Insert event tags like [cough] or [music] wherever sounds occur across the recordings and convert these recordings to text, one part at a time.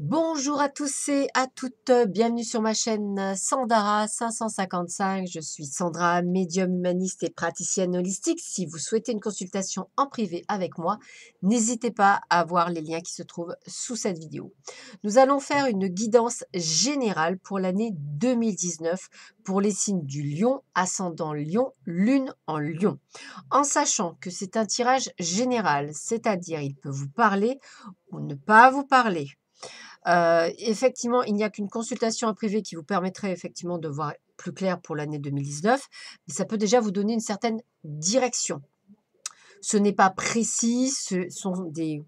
Bonjour à tous et à toutes, bienvenue sur ma chaîne Sandara 555. Je suis Sandra, médium humaniste et praticienne holistique. Si vous souhaitez une consultation en privé avec moi, n'hésitez pas à voir les liens qui se trouvent sous cette vidéo. Nous allons faire une guidance générale pour l'année 2019 pour les signes du lion, ascendant lion, lune en lion. En sachant que c'est un tirage général, c'est-à-dire il peut vous parler ou ne pas vous parler effectivement, il n'y a qu'une consultation en privé qui vous permettrait effectivement de voir plus clair pour l'année 2019, mais ça peut déjà vous donner une certaine direction. Ce n'est pas précis, ce sont des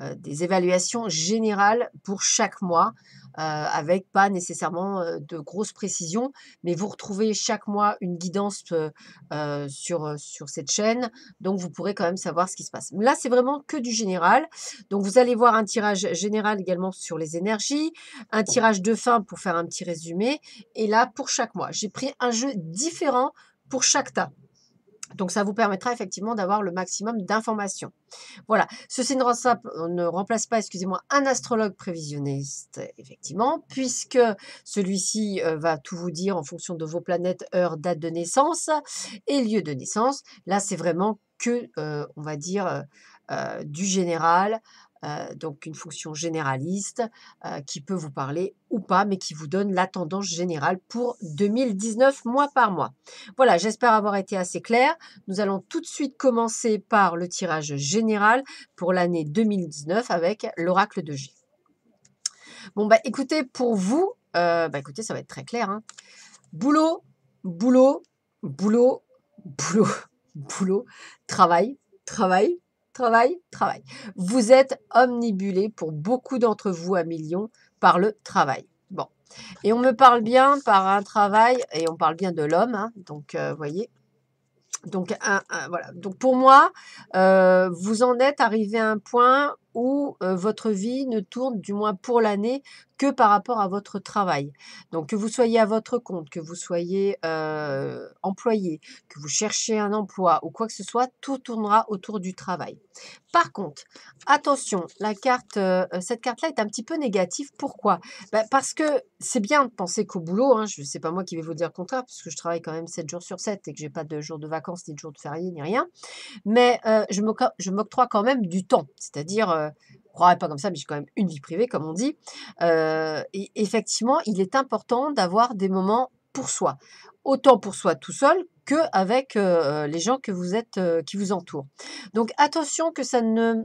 euh, des évaluations générales pour chaque mois, euh, avec pas nécessairement euh, de grosses précisions, mais vous retrouvez chaque mois une guidance sur, sur cette chaîne, donc vous pourrez quand même savoir ce qui se passe. Là, c'est vraiment que du général. Donc vous allez voir un tirage général également sur les énergies, un tirage de fin pour faire un petit résumé, et là pour chaque mois. J'ai pris un jeu différent pour chaque tas. Donc ça vous permettra effectivement d'avoir le maximum d'informations. Voilà, ceci ne remplace, ne remplace pas, excusez-moi, un astrologue prévisionniste, effectivement, puisque celui-ci euh, va tout vous dire en fonction de vos planètes, heure, date de naissance et lieu de naissance. Là, c'est vraiment que, euh, on va dire, euh, du général, donc une fonction généraliste qui peut vous parler ou pas, mais qui vous donne la tendance générale pour 2019 mois par mois. Voilà, j'espère avoir été assez clair. Nous allons tout de suite commencer par le tirage général pour l'année 2019 avec l'oracle de G. Bon, bah écoutez, pour vous, euh, bah, écoutez, ça va être très clair. Hein. Boulot, boulot, boulot, boulot, [laughs] boulot, travail, travail, travail, travail. Vous êtes omnibulé pour beaucoup d'entre vous à millions par le travail. Bon. Et on me parle bien par un travail, et on parle bien de l'homme, hein. donc vous euh, voyez, donc, un, voilà. Donc, pour moi, euh, vous en êtes arrivé à un point où votre vie ne tourne, du moins pour l'année, que par rapport à votre travail. Donc que vous soyez à votre compte, que vous soyez employé, que vous cherchez un emploi ou quoi que ce soit, tout tournera autour du travail. Par contre, attention, la carte, euh, cette carte-là est un petit peu négative. Pourquoi bah, Parce que c'est bien de penser qu'au boulot, hein, je ne sais pas moi qui vais vous dire le contraire, parce que je travaille quand même 7 jours sur 7 et que je pas de jours de vacances, ni de jours de férié, ni rien. Mais je m'octroie quand même du temps, c'est-à-dire ne croirais pas comme ça, mais j'ai quand même une vie privée, comme on dit. Euh, et effectivement, il est important d'avoir des moments pour soi, autant pour soi tout seul que avec euh, les gens que vous êtes, euh, qui vous entourent. Donc attention que ça ne,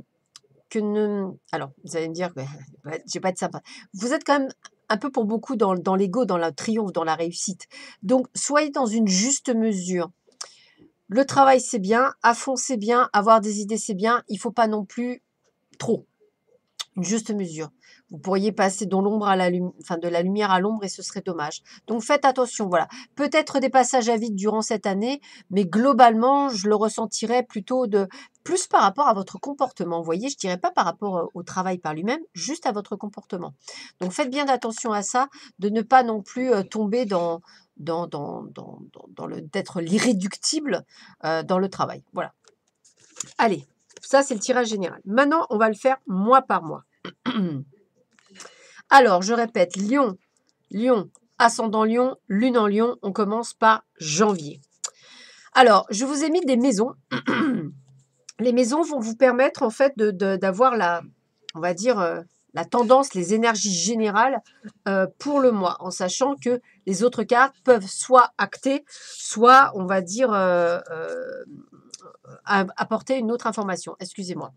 que ne, alors vous allez me dire, ne j'ai pas de sympa. Vous êtes quand même un peu pour beaucoup dans, l'ego, dans la triomphe, dans la réussite. Donc soyez dans une juste mesure. Le travail c'est bien, à fond c'est bien, avoir des idées c'est bien. Il faut pas non plus trop. Une juste mesure. Vous pourriez passer dans l'ombre à la enfin, de la lumière à l'ombre et ce serait dommage. Donc faites attention, voilà. Peut-être des passages à vide durant cette année, mais globalement, je le ressentirais plutôt de plus par rapport à votre comportement. Vous voyez, je dirais pas par rapport euh, au travail par lui-même, juste à votre comportement. Donc faites bien attention à ça, de ne pas non plus euh, tomber dans dans, dans, dans, le d'être l'irréductible euh, dans le travail. Voilà. Allez, ça, c'est le tirage général. Maintenant, on va le faire mois par mois. [clears throat] Alors, je répète, Lyon, Lyon, ascendant Lyon, lune en Lyon, on commence par janvier. Alors, je vous ai mis des maisons. [clears throat] les maisons vont vous permettre, en fait, d'avoir la, on va dire, euh, la tendance, les énergies générales euh, pour le mois, en sachant que les autres cartes peuvent soit acter, soit, on va dire, euh, apporter une autre information. Excusez-moi.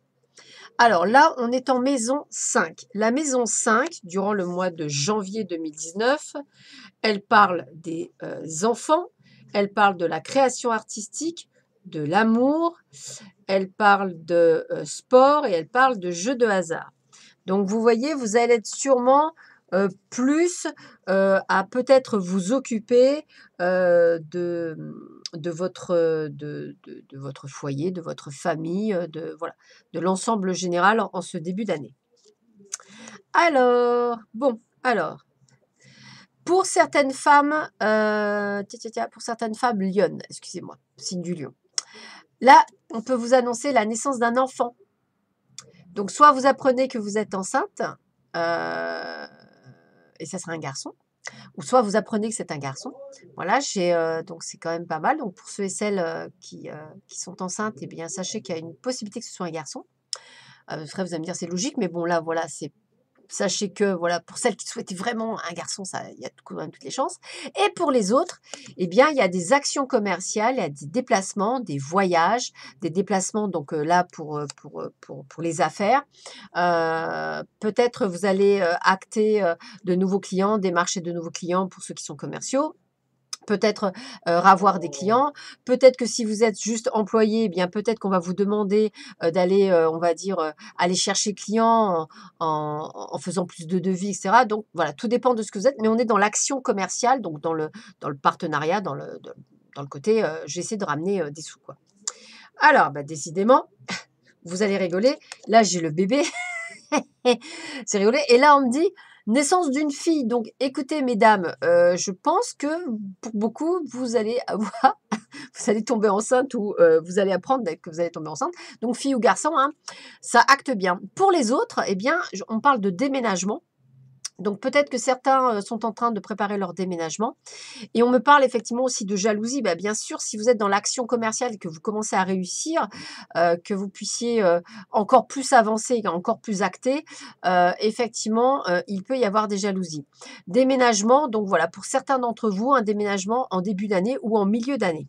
Alors là, on est en maison 5. La maison 5, durant le mois de janvier 2019, elle parle des euh, enfants, elle parle de la création artistique, de l'amour, elle parle de euh, sport et elle parle de jeux de hasard. Donc vous voyez, vous allez être sûrement euh, plus à peut-être vous occuper de de votre, de, votre foyer, de votre famille, de, voilà, de l'ensemble général en, ce début d'année. Alors, bon, alors, pour certaines femmes, pour certaines femmes lionnes, excusez-moi, signe du lion, là, on peut vous annoncer la naissance d'un enfant. Donc, soit vous apprenez que vous êtes enceinte, et ça sera un garçon, ou soit vous apprenez que c'est un garçon. Voilà, euh, donc c'est quand même pas mal. Donc pour ceux et celles euh, qui, euh, qui, sont enceintes, et eh bien sachez qu'il y a une possibilité que ce soit un garçon. après, vous allez me dire c'est logique, mais bon là voilà, c'est sachez que voilà, pour celles qui souhaitent vraiment un garçon, ça, il y a quand même toutes les chances. Et pour les autres, eh bien, il y a des actions commerciales, il y a des déplacements, des voyages, des déplacements. Donc euh, là, euh, euh, pour, les affaires, peut-être vous allez acter de nouveaux clients, des marchés de nouveaux clients pour ceux qui sont commerciaux peut-être ravoir des oh. clients. Peut-être que si vous êtes juste employé, eh bien peut-être qu'on va vous demander d'aller, on va dire, aller chercher clients en, faisant plus de devis, etc. Donc voilà, tout dépend de ce que vous êtes, mais on est dans l'action commerciale, donc dans le, dans le partenariat, dans le, dans le côté j'essaie de ramener des sous. Quoi. Alors, bah, décidément, [laughs] vous allez rigoler. Là, j'ai le bébé. [laughs] C'est rigolé. Et là, on me dit, Naissance d'une fille. Donc, écoutez, mesdames, euh, je pense que pour beaucoup, vous allez avoir, [laughs] vous allez tomber enceinte ou euh, vous allez apprendre que vous allez tomber enceinte. Donc, fille ou garçon, hein. ça acte bien. Pour les autres, eh bien, on parle de déménagement. Donc peut-être que certains euh, sont en train de préparer leur déménagement. Et on me parle effectivement aussi de jalousie. Bah, bien sûr, si vous êtes dans l'action commerciale et que vous commencez à réussir, euh, que vous puissiez euh, encore plus avancer, encore plus acter, effectivement, il peut y avoir des jalousies. Déménagement, donc voilà, pour certains d'entre vous, un déménagement en début d'année ou en milieu d'année.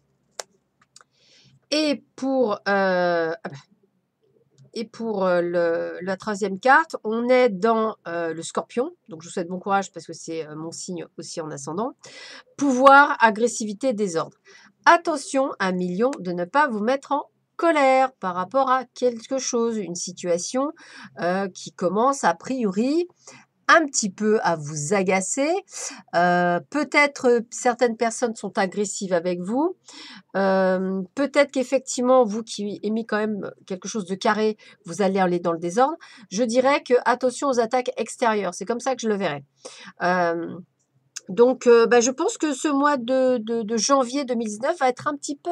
Et pour... Ah bah, et pour euh, la troisième carte, on est dans euh, le scorpion. Donc, je vous souhaite bon courage parce que c'est euh, mon signe aussi en ascendant. Pouvoir, agressivité, désordre. Attention, un million, de ne pas vous mettre en colère par rapport à quelque chose, une situation qui commence a priori un petit peu à vous agacer. Euh, peut-être euh, certaines personnes sont agressives avec vous. Euh, peut-être qu'effectivement, vous qui aimez quand même quelque chose de carré, vous allez aller dans le désordre. Je dirais que attention aux attaques extérieures. C'est comme ça que je le verrai. donc, bah, je pense que ce mois de, janvier 2019 va être un petit peu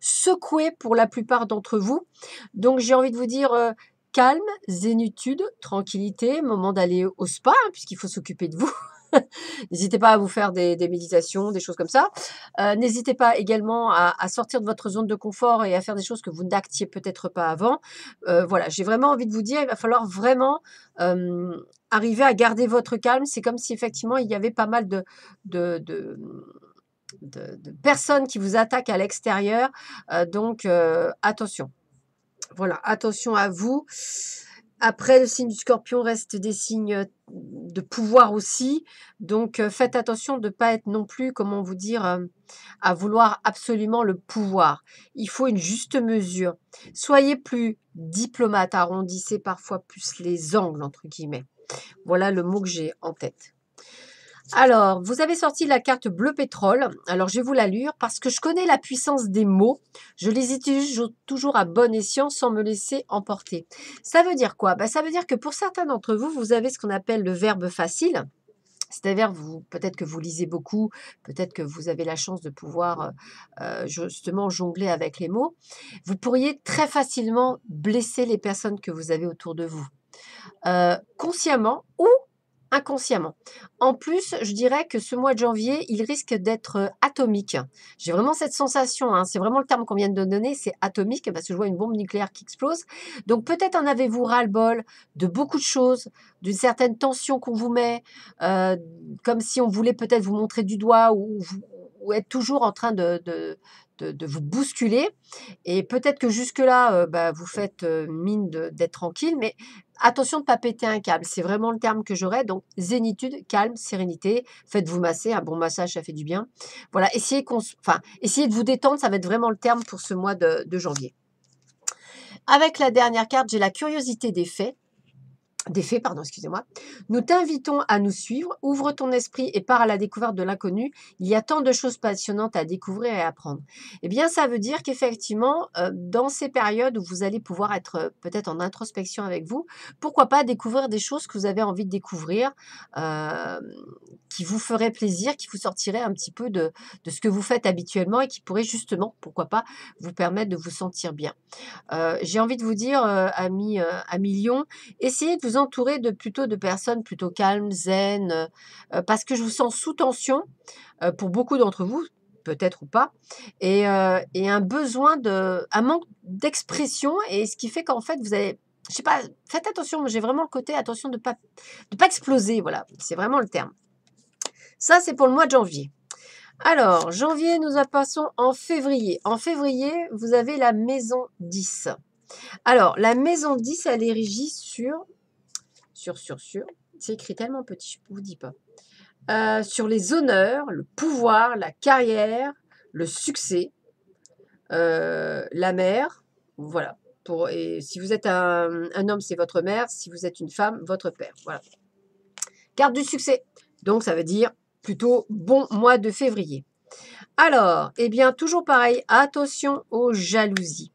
secoué pour la plupart d'entre vous. Donc, j'ai envie de vous dire, calme, zénitude, tranquillité, moment d'aller au spa, hein, puisqu'il faut s'occuper de vous. [laughs] N'hésitez pas à vous faire des, méditations, des choses comme ça. Euh, n'hésitez pas également à, sortir de votre zone de confort et à faire des choses que vous n'actiez peut-être pas avant. Euh, voilà, j'ai vraiment envie de vous dire, il va falloir vraiment arriver à garder votre calme. C'est comme si effectivement il y avait pas mal de, personnes qui vous attaquent à l'extérieur. Euh, donc, attention. Voilà, attention à vous. Après, le signe du scorpion reste des signes euh, de pouvoir aussi. Donc, euh, faites attention de ne pas être non plus, comment vous dire, euh, à vouloir absolument le pouvoir. Il faut une juste mesure. Soyez plus diplomate, arrondissez parfois plus les angles, entre guillemets. Voilà le mot que j'ai en tête. Alors, vous avez sorti la carte bleu pétrole. Alors, je vous l'allure parce que je connais la puissance des mots. Je les utilise toujours à bon escient sans me laisser emporter. Ça veut dire quoi bah, Ça veut dire que pour certains d'entre vous, vous avez ce qu'on appelle le verbe facile. C'est-à-dire, peut-être que vous lisez beaucoup, peut-être que vous avez la chance de pouvoir euh, euh, justement jongler avec les mots. Vous pourriez très facilement blesser les personnes que vous avez autour de vous, euh, consciemment ou inconsciemment. En plus, je dirais que ce mois de janvier, il risque d'être euh, atomique. J'ai vraiment cette sensation, hein. c'est vraiment le terme qu'on vient de donner, c'est atomique, parce que je vois une bombe nucléaire qui explose. Donc peut-être en avez-vous ras-le-bol de beaucoup de choses, d'une certaine tension qu'on vous met, euh, comme si on voulait peut-être vous montrer du doigt ou, être toujours en train de, de vous bousculer. Et peut-être que jusque-là, euh, bah, vous faites mine d'être tranquille, mais Attention de ne pas péter un câble, c'est vraiment le terme que j'aurais. Donc, zénitude, calme, sérénité. Faites-vous masser, un bon massage, ça fait du bien. Voilà, essayez, de vous détendre, ça va être vraiment le terme pour ce mois de janvier. Avec la dernière carte, j'ai la curiosité des faits des faits, pardon, excusez-moi. Nous t'invitons à nous suivre, ouvre ton esprit et pars à la découverte de l'inconnu. Il y a tant de choses passionnantes à découvrir et à apprendre. Eh bien, ça veut dire qu'effectivement, euh, dans ces périodes où vous allez pouvoir être euh, peut-être en introspection avec vous, pourquoi pas découvrir des choses que vous avez envie de découvrir, euh, qui vous feraient plaisir, qui vous sortiraient un petit peu de, ce que vous faites habituellement et qui pourraient justement, pourquoi pas, vous permettre de vous sentir bien. J'ai envie de vous dire, ami, à Lyon, essayez de vous vous de plutôt de personnes plutôt calmes, zen, euh, euh, parce que je vous sens sous tension euh, pour beaucoup d'entre vous, peut-être ou pas, et, un besoin de, un manque d'expression, et ce qui fait qu'en fait vous avez je sais pas, faites attention, j'ai vraiment le côté attention de ne pas, de pas exploser, voilà, c'est vraiment le terme. Ça, c'est pour le mois de janvier. Alors, janvier, nous en passons en février. En février, vous avez la maison 10. Alors, la maison 10, elle est régie sur sur, sur, sur, C'est écrit tellement petit, je ne vous dis pas. Euh, sur les honneurs, le pouvoir, la carrière, le succès, euh, la mère. Voilà. Pour, et si vous êtes un, un homme, c'est votre mère. Si vous êtes une femme, votre père. Voilà. Carte du succès. Donc, ça veut dire plutôt bon mois de février. Alors, eh bien, toujours pareil, attention aux jalousies.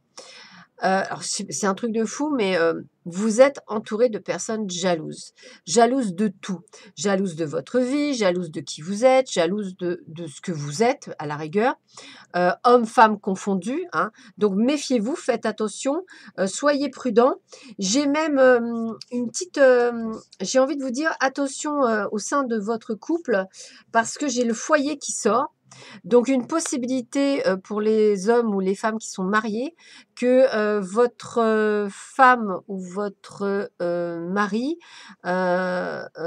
Euh, c'est un truc de fou, mais euh, vous êtes entouré de personnes jalouses. Jalouses de tout. Jalouses de votre vie, jalouses de qui vous êtes, jalouses de, ce que vous êtes, à la rigueur. Euh, hommes, femmes confondus. Hein. Donc méfiez-vous, faites attention, soyez prudents. J'ai même une petite... j'ai envie de vous dire attention au sein de votre couple, parce que j'ai le foyer qui sort. Donc une possibilité pour les hommes ou les femmes qui sont mariés, que votre femme ou votre euh, mari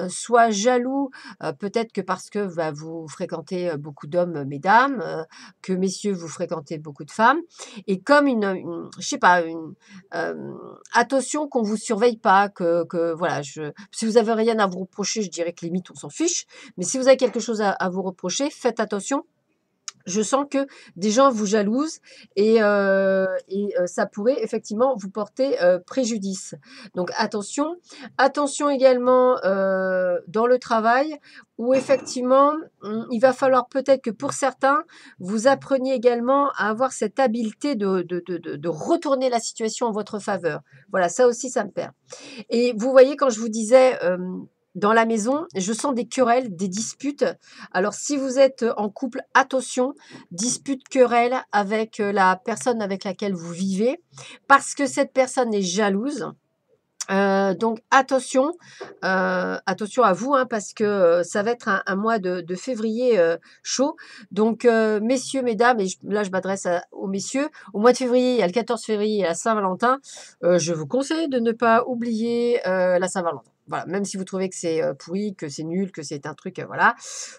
soit jaloux, peut-être que parce que bah, vous fréquentez beaucoup d'hommes, mesdames, que messieurs, vous fréquentez beaucoup de femmes, et comme une, une je sais pas, une attention qu'on vous surveille pas, que, que voilà, je, si vous avez rien à vous reprocher, je dirais que limite on s'en fiche, mais si vous avez quelque chose à, à vous reprocher, faites attention je sens que des gens vous jalousent et, euh, euh, ça pourrait effectivement vous porter euh, préjudice. Donc attention, attention également dans le travail où effectivement mm, il va falloir peut-être que pour certains vous appreniez également à avoir cette habileté de, de retourner la situation en votre faveur. Voilà, ça aussi ça me perd. Et vous voyez quand je vous disais dans la maison, je sens des querelles, des disputes. Alors si vous êtes en couple, attention, dispute, querelle avec euh, la personne avec laquelle vous vivez, parce que cette personne est jalouse. Euh, donc attention, euh, attention à vous, hein, parce que ça va être un, mois de, février chaud. Donc messieurs, mesdames, et là je m'adresse aux messieurs, au mois de février, il le 14 février, à la Saint-Valentin. je vous conseille de ne pas oublier la Saint-Valentin voilà, même si vous trouvez que c'est pourri, que c'est nul, que c'est un truc, voilà.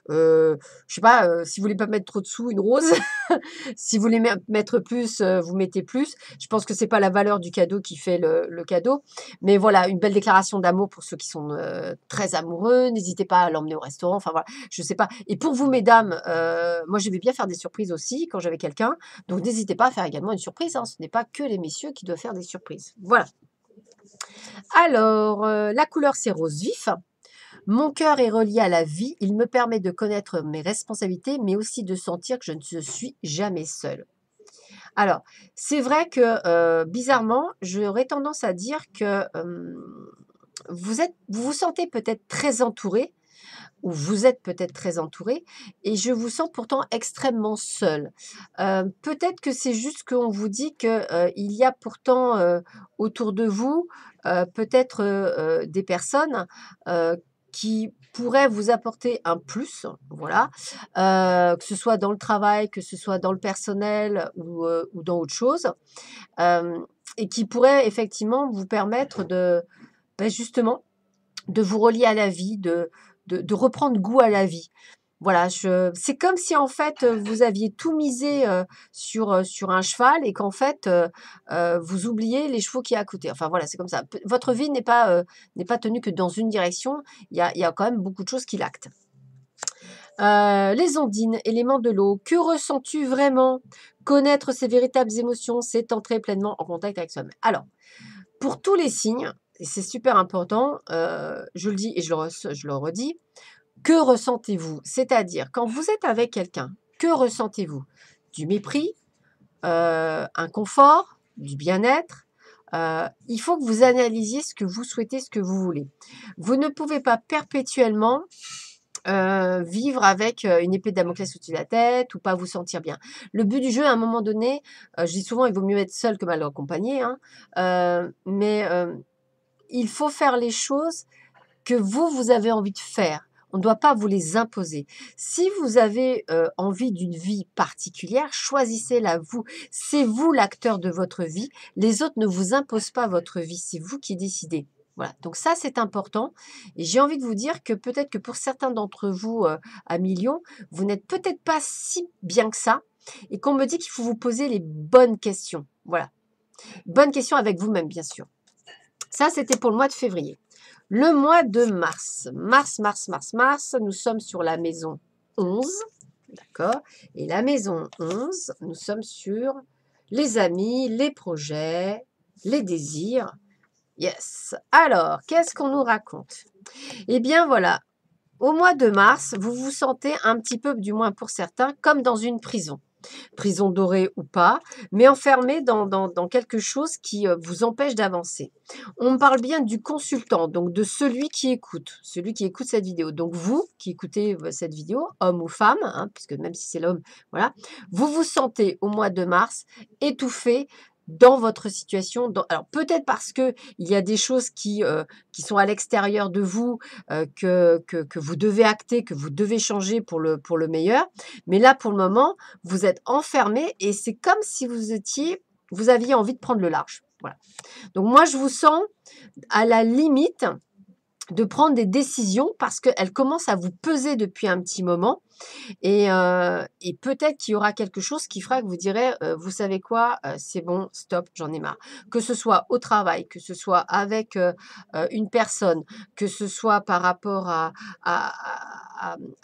Euh, je sais pas, si vous voulez pas mettre trop de sous, une rose. [laughs] si vous voulez mettre plus, vous mettez plus. Je pense que c'est pas la valeur du cadeau qui fait le, cadeau. Mais voilà, une belle déclaration d'amour pour ceux qui sont très amoureux. N'hésitez pas à l'emmener au restaurant. Enfin voilà, je sais pas. Et pour vous, mesdames, moi j'aimais bien faire des surprises aussi quand j'avais quelqu'un. Donc n'hésitez pas à faire également une surprise. Hein, ce n'est pas que les messieurs qui doivent faire des surprises. Voilà. Alors, euh, la couleur, c'est rose vif. Mon cœur est relié à la vie. Il me permet de connaître mes responsabilités, mais aussi de sentir que je ne suis jamais seule. Alors, c'est vrai que, euh, bizarrement, j'aurais tendance à dire que vous, êtes, vous vous sentez peut-être très entouré, ou vous êtes peut-être très entouré, et je vous sens pourtant extrêmement seule. Euh, peut-être que c'est juste qu'on vous dit qu'il y a pourtant autour de vous euh, peut-être euh, des personnes euh, qui pourraient vous apporter un plus, voilà, que ce soit dans le travail, que ce soit dans le personnel ou, dans autre chose, et qui pourraient effectivement vous permettre de, bah, justement, de vous relier à la vie, de reprendre goût à la vie. Voilà, c'est comme si en fait euh, vous aviez tout misé euh, sur, euh, sur un cheval et qu'en fait vous oubliez les chevaux qui est à côté. Enfin voilà, c'est comme ça. Votre vie n'est pas, n'est pas tenue que dans une direction. Il y a, quand même beaucoup de choses qui l'actent. les ondines, éléments de l'eau, que ressens-tu vraiment Connaître ses véritables émotions, c'est entrer pleinement en contact avec soi-même. Alors, pour tous les signes, et c'est super important, je le dis et je le, je le redis, que ressentez-vous C'est-à-dire, quand vous êtes avec quelqu'un, que ressentez-vous Du mépris, un euh, confort, du bien-être, euh, il faut que vous analysiez ce que vous souhaitez, ce que vous voulez. Vous ne pouvez pas perpétuellement euh, vivre avec une épée de Damoclès au-dessus de la tête ou pas vous sentir bien. Le but du jeu, à un moment donné, je dis souvent, il vaut mieux être seul que mal accompagné, hein, mais il faut faire les choses que vous, vous avez envie de faire. On ne doit pas vous les imposer. Si vous avez euh, envie d'une vie particulière, choisissez-la vous. C'est vous l'acteur de votre vie. Les autres ne vous imposent pas votre vie. C'est vous qui décidez. Voilà, donc ça c'est important. Et j'ai envie de vous dire que peut-être que pour certains d'entre vous à euh, millions, vous n'êtes peut-être pas si bien que ça et qu'on me dit qu'il faut vous poser les bonnes questions. Voilà. Bonnes questions avec vous-même, bien sûr. Ça, c'était pour le mois de février. Le mois de mars. Mars, mars, mars, mars, nous sommes sur la maison 11. D'accord Et la maison 11, nous sommes sur les amis, les projets, les désirs. Yes. Alors, qu'est-ce qu'on nous raconte Eh bien, voilà. Au mois de mars, vous vous sentez un petit peu, du moins pour certains, comme dans une prison prison dorée ou pas, mais enfermé dans, quelque chose qui euh, vous empêche d'avancer. On parle bien du consultant, donc de celui qui écoute, celui qui écoute cette vidéo. Donc vous qui écoutez euh, cette vidéo, homme ou femme, hein, puisque même si c'est l'homme, voilà, vous vous sentez au mois de mars étouffé dans votre situation. alors peut-être parce que il y a des choses qui, euh, qui sont à l'extérieur de vous, euh, que, que, vous devez acter, que vous devez changer pour le, pour le meilleur. Mais là, pour le moment, vous êtes enfermé et c'est comme si vous étiez, vous aviez envie de prendre le large. Voilà. Donc moi, je vous sens à la limite de prendre des décisions parce qu'elles commencent à vous peser depuis un petit moment et, peut-être qu'il y aura quelque chose qui fera que vous direz, vous savez quoi, c'est bon, stop, j'en ai marre. Que ce soit au travail, que ce soit avec une personne, que ce soit par rapport à,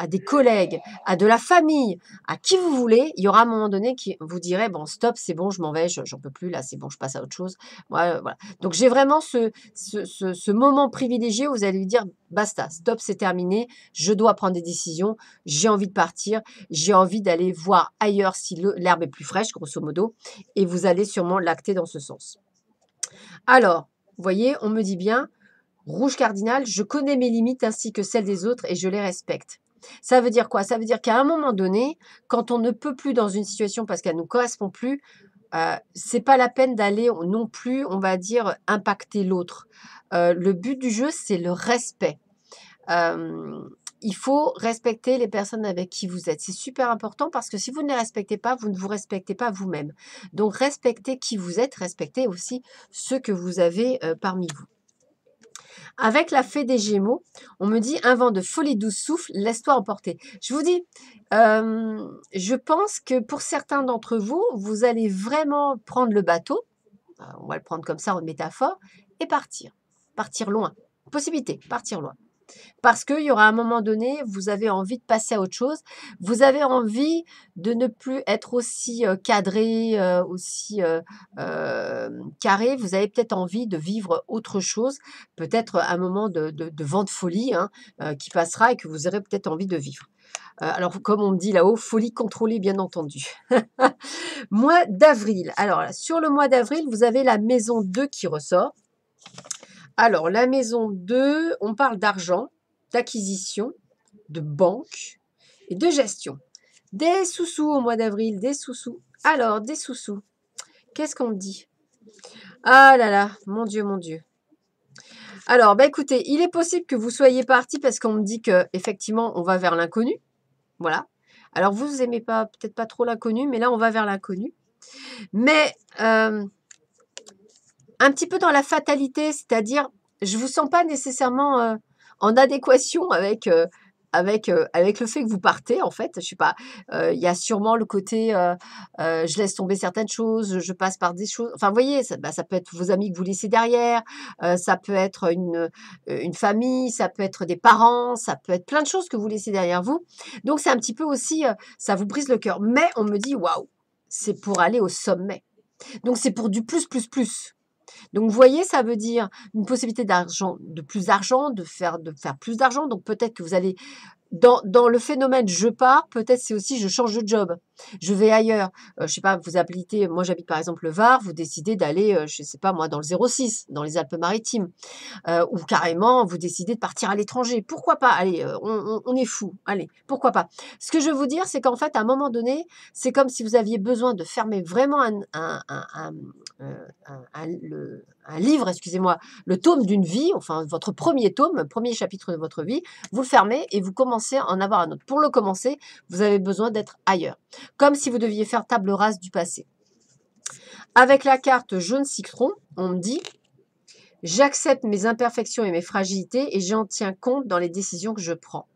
des collègues, à de la famille, à qui vous voulez, il y aura un moment donné qui vous dirait, bon, stop, c'est bon, je m'en vais, j'en peux plus, là, c'est bon, je passe à autre chose. voilà. Donc j'ai vraiment ce, ce moment privilégié où vous allez lui dire, basta, stop, c'est terminé, je dois prendre des décisions, j'ai envie de partir, j'ai envie d'aller voir ailleurs si l'herbe est plus fraîche, grosso modo, et vous allez sûrement l'acter dans ce sens. Alors, vous voyez, on me dit bien, rouge cardinal, je connais mes limites ainsi que celles des autres et je les respecte. Ça veut dire quoi Ça veut dire qu'à un moment donné, quand on ne peut plus dans une situation parce qu'elle ne nous correspond plus, ce euh, c'est pas la peine d'aller non plus, on va dire, impacter l'autre. Euh, le but du jeu, c'est le respect il faut respecter les personnes avec qui vous êtes. C'est super important parce que si vous ne les respectez pas, vous ne vous respectez pas vous-même. Donc respectez qui vous êtes, respectez aussi ceux que vous avez parmi vous. Avec la fée des Gémeaux, on me dit un vent de folie douce souffle, laisse-toi emporter. Je vous dis, je pense que pour certains d'entre vous, vous allez vraiment prendre le bateau, euh, on va le prendre comme ça en métaphore, et partir. Partir loin. Possibilité, partir loin. Parce qu'il y aura un moment donné, vous avez envie de passer à autre chose. Vous avez envie de ne plus être aussi euh, cadré, euh, aussi euh, carré. Vous avez peut-être envie de vivre autre chose, peut-être un moment de, de, de vent folie hein, qui passera et que vous aurez peut-être envie de vivre alors, comme on dit là-haut, folie contrôlée, bien entendu. [laughs] mois d'avril. Alors, sur le mois d'avril, vous avez la maison 2 qui ressort. Alors, la maison 2, on parle d'argent, d'acquisition, de banque et de gestion. Des sous-sous au mois d'avril, des sous-sous. Alors, des sous-sous. Qu'est-ce qu'on dit Ah là là, mon Dieu, mon Dieu. Alors, bah, écoutez, il est possible que vous soyez parti parce qu'on me dit que effectivement, on va vers l'inconnu. Voilà. Alors, vous aimez pas peut-être pas trop l'inconnu, mais là, on va vers l'inconnu. Mais euh, un petit peu dans la fatalité, c'est-à-dire je vous sens pas nécessairement euh, en adéquation avec euh, avec euh, avec le fait que vous partez en fait. Je sais pas. Il y a sûrement le côté je laisse tomber certaines choses, je passe par des choses. Enfin, vous voyez, ça, bah, ça peut être vos amis que vous laissez derrière, ça peut être une une famille, ça peut être des parents, ça peut être plein de choses que vous laissez derrière vous. Donc c'est un petit peu aussi ça vous brise le cœur. Mais on me dit waouh, c'est pour aller au sommet. Donc c'est pour du plus plus plus. Donc, vous voyez, ça veut dire une possibilité d'argent, de plus d'argent, de faire, de plus d'argent. Donc, peut-être que vous allez, dans, dans le phénomène je pars, peut-être c'est aussi je change de job je vais ailleurs. Euh, je sais pas, vous habitez, moi j'habite par exemple le Var, vous décidez d'aller, je euh, je sais pas moi, dans le 06, dans les Alpes-Maritimes, euh, ou carrément vous décidez de partir à l'étranger. Pourquoi pas Allez, on, est fou. Allez, pourquoi pas Ce que je veux vous dire, c'est qu'en fait, à un moment donné, c'est comme si vous aviez besoin de fermer vraiment un, livre, excusez-moi, le tome d'une vie, enfin votre premier tome, premier chapitre de votre vie, vous le fermez et vous commencez à en avoir un autre. Pour le commencer, vous avez besoin d'être ailleurs comme si vous deviez faire table rase du passé. Avec la carte jaune citron, on me dit j'accepte mes imperfections et mes fragilités et j'en tiens compte dans les décisions que je prends.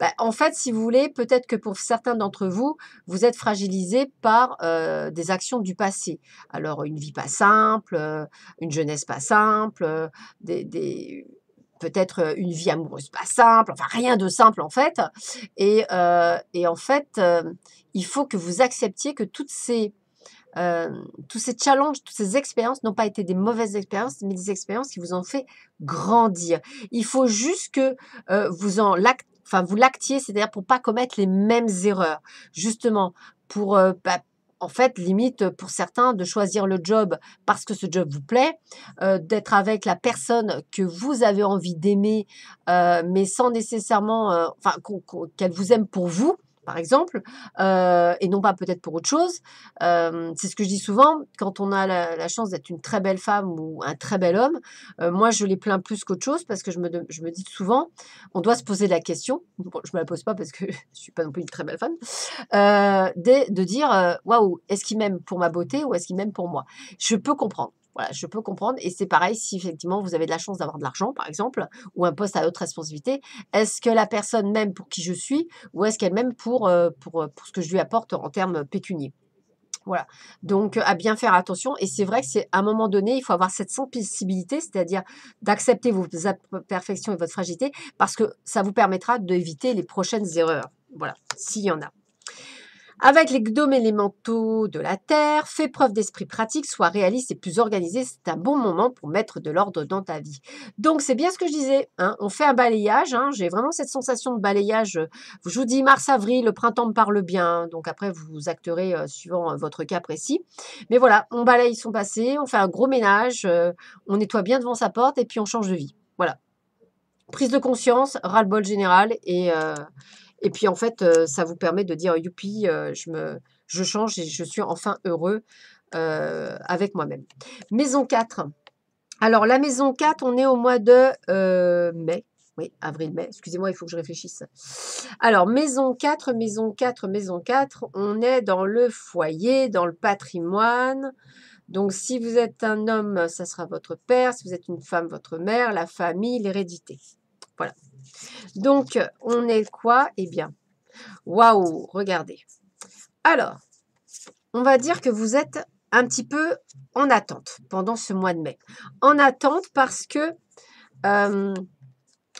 Bah, en fait, si vous voulez, peut-être que pour certains d'entre vous, vous êtes fragilisés par euh, des actions du passé. Alors, une vie pas simple, euh, une jeunesse pas simple, euh, des peut-être une vie amoureuse pas simple, enfin rien de simple en fait. Et, en fait, il faut que vous acceptiez que toutes ces, tous ces challenges, toutes ces expériences n'ont pas été des mauvaises expériences, mais des expériences qui vous ont fait grandir. Il faut juste que vous en Enfin, vous l'actiez, c'est-à-dire pour pas commettre les mêmes erreurs. Justement, pour bah, en fait, limite euh, pour certains, de choisir le job parce que ce job vous plaît, euh, d'être avec la personne que vous avez envie d'aimer, euh, mais sans nécessairement, enfin, qu'elle vous aime pour vous, par exemple, euh, et non pas peut-être pour autre chose. Euh, c'est ce que je dis souvent, quand on a la, chance d'être une très belle femme ou un très bel homme, euh, moi je les plains plus qu'autre chose parce que je me, dis souvent, on doit se poser la question, je ne me la pose pas parce que [laughs] je ne suis pas non plus une très belle femme, de, dire, waouh, est-ce qu'il m'aime pour ma beauté ou est-ce qu'il m'aime pour moi Je peux comprendre. Voilà, je peux comprendre. Et c'est pareil si effectivement vous avez de la chance d'avoir de l'argent, par exemple, ou un poste à haute responsabilité. Est-ce que la personne m'aime pour qui je suis ou est-ce qu'elle m'aime pour, euh, euh, pour, ce que je lui apporte en termes pécuniers voilà. Donc, à bien faire attention. Et c'est vrai que c'est un moment donné, il faut avoir cette sensibilité, c'est-à-dire d'accepter vos imperfections et votre fragilité, parce que ça vous permettra d'éviter les prochaines erreurs. Voilà, s'il y en a avec les gnomes élémentaux de la Terre, fais preuve d'esprit pratique, sois réaliste et plus organisé. C'est un bon moment pour mettre de l'ordre dans ta vie. Donc, c'est bien ce que je disais. Hein, on fait un balayage. Hein, j'ai vraiment cette sensation de balayage. Euh, je vous dis mars-avril, le printemps me parle bien. Hein, donc, après, vous, acterez euh, suivant euh, votre cas précis. Mais voilà, on balaye son passé, on fait un gros ménage, on nettoie bien devant sa porte et puis on change de vie. Voilà. Prise de conscience, ras-le-bol général et et puis en fait, euh, ça vous permet de dire youpi, euh, je, me, je change et je suis enfin heureux euh, avec moi-même. Maison 4. Alors la maison 4, on est au mois de mai. Oui, avril-mai. Excusez-moi, il faut que je réfléchisse. Alors, maison 4, maison 4, maison 4, on est dans le foyer, dans le patrimoine. Donc, si vous êtes un homme, ça sera votre père. Si vous êtes une femme, votre mère, la famille, l'hérédité. Voilà. Donc, on est quoi Eh bien, waouh, regardez. Alors, on va dire que vous êtes un petit peu en attente pendant ce mois de mai. En attente parce que euh,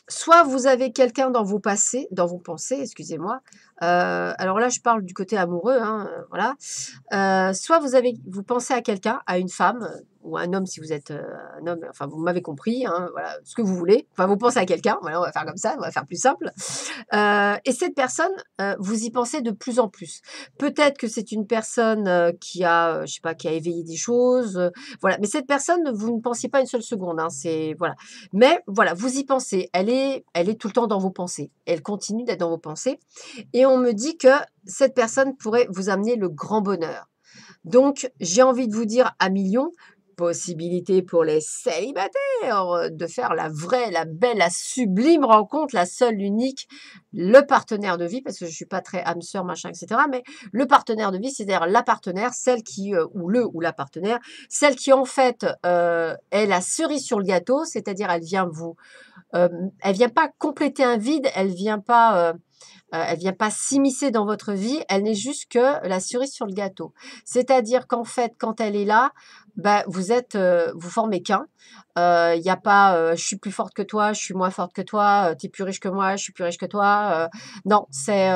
soit vous avez quelqu'un dans vos passés, dans vos pensées, excusez-moi, euh, alors là, je parle du côté amoureux, hein, euh, voilà. Euh, soit vous avez, vous pensez à quelqu'un, à une femme ou un homme si vous êtes un homme. Enfin, vous m'avez compris, hein, voilà, ce que vous voulez. Enfin, vous pensez à quelqu'un. Voilà, on va faire comme ça, on va faire plus simple. et cette personne, vous y pensez de plus en plus. Peut-être que c'est une personne qui a, je sais pas, qui a éveillé des choses, voilà. Mais cette personne, vous ne pensez pas une seule seconde. Hein, c'est voilà. Mais voilà, vous y pensez. Elle est, elle est tout le temps dans vos pensées. Elle continue d'être dans vos pensées. Et et on me dit que cette personne pourrait vous amener le grand bonheur. Donc, j'ai envie de vous dire à millions, possibilité pour les célibataires euh, de faire la vraie, la belle, la sublime rencontre, la seule, l'unique, le partenaire de vie, parce que je ne suis pas très âme sœur, machin, etc. Mais le partenaire de vie, c'est-à-dire la partenaire, celle qui, euh, ou le ou la partenaire, celle qui en fait euh, est la cerise sur le gâteau, c'est-à-dire elle vient vous, elle vient pas compléter un vide, elle vient pas euh, elle vient pas s'immiscer dans votre vie, elle n'est juste que la cerise sur le gâteau. C'est-à-dire qu'en fait, quand elle est là, bah, vous êtes, euh, vous formez qu'un. Il euh, n'y a pas, euh, je suis plus forte que toi, je suis moins forte que toi, tu es plus riche que moi, je suis plus riche que toi. non, c'est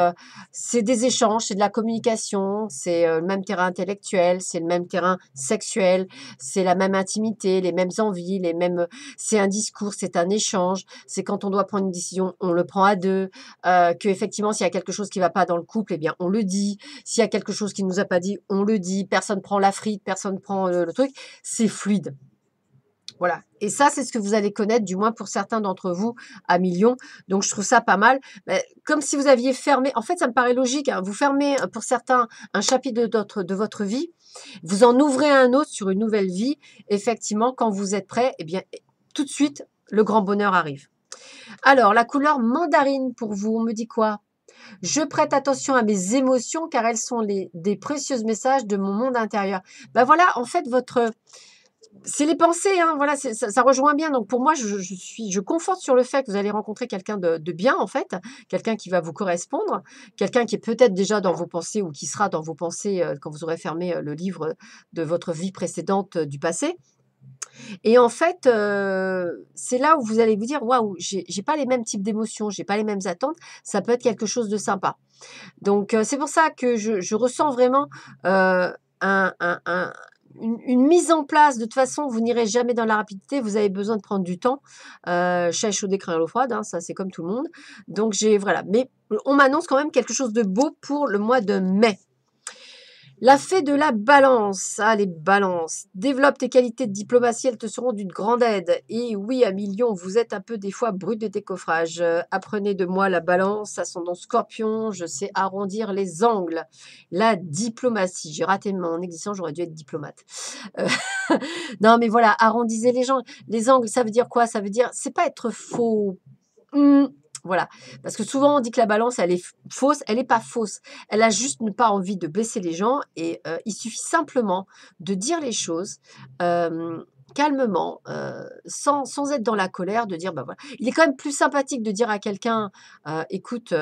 c'est des échanges, c'est de la communication, c'est le même terrain intellectuel, c'est le même terrain sexuel, c'est la même intimité, les mêmes envies, les mêmes. C'est un discours, c'est un échange. C'est quand on doit prendre une décision, on le prend à deux. que effectivement, s'il y a quelque chose qui ne va pas dans le couple, eh bien, on le dit. S'il y a quelque chose qui nous a pas dit, on le dit. Personne prend la frite, personne prend le, le truc c'est fluide. Voilà. Et ça, c'est ce que vous allez connaître, du moins pour certains d'entre vous, à millions. Donc, je trouve ça pas mal. comme si vous aviez fermé, en fait, ça me paraît logique, hein. vous fermez euh, pour certains un chapitre de votre, de votre vie, vous en ouvrez un autre sur une nouvelle vie. Effectivement, quand vous êtes prêt, et eh bien, tout de suite, le grand bonheur arrive. Alors, la couleur mandarine pour vous, on me dit quoi je prête attention à mes émotions car elles sont des précieux messages de mon monde intérieur. Ben voilà, en fait, votre c'est les pensées, hein. voilà, ça, rejoint bien. Donc pour moi, je, conforte sur le fait que vous allez rencontrer quelqu'un de, bien en fait, quelqu'un qui va vous correspondre, quelqu'un qui est peut-être déjà dans vos pensées ou qui sera dans vos pensées euh, quand vous aurez fermé euh, le livre de votre vie précédente euh, du passé. Et en fait, euh, c'est là où vous allez vous dire waouh, j'ai pas les mêmes types d'émotions, j'ai pas les mêmes attentes. Ça peut être quelque chose de sympa. Donc euh, c'est pour ça que je, ressens vraiment euh, une, mise en place. De toute façon, vous n'irez jamais dans la rapidité. Vous avez besoin de prendre du temps. Euh, au chaud, à l'eau froide. Hein, ça, c'est comme tout le monde. Donc, j'ai voilà. Mais on m'annonce quand même quelque chose de beau pour le mois de mai. La fée de la balance, ah les balances, développe tes qualités de diplomatie, elles te seront d'une grande aide. Et oui, à million, vous êtes un peu des fois brut de décoffrage. Euh, apprenez de moi la balance, ascendant scorpion, je sais arrondir les angles. La diplomatie, j'ai raté mon existence, j'aurais dû être diplomate. Euh, [laughs] non mais voilà, arrondissez les, gens, les angles, ça veut dire quoi Ça veut dire, c'est pas être faux. Hmm. Voilà. Parce que souvent, on dit que la balance, elle est fausse. Elle n'est pas fausse. Elle a juste pas envie de blesser les gens. Et euh, il suffit simplement de dire les choses. calmement, euh, sans, sans, être dans la colère, de dire, bah voilà. Il est quand même plus sympathique de dire à quelqu'un, euh, écoute,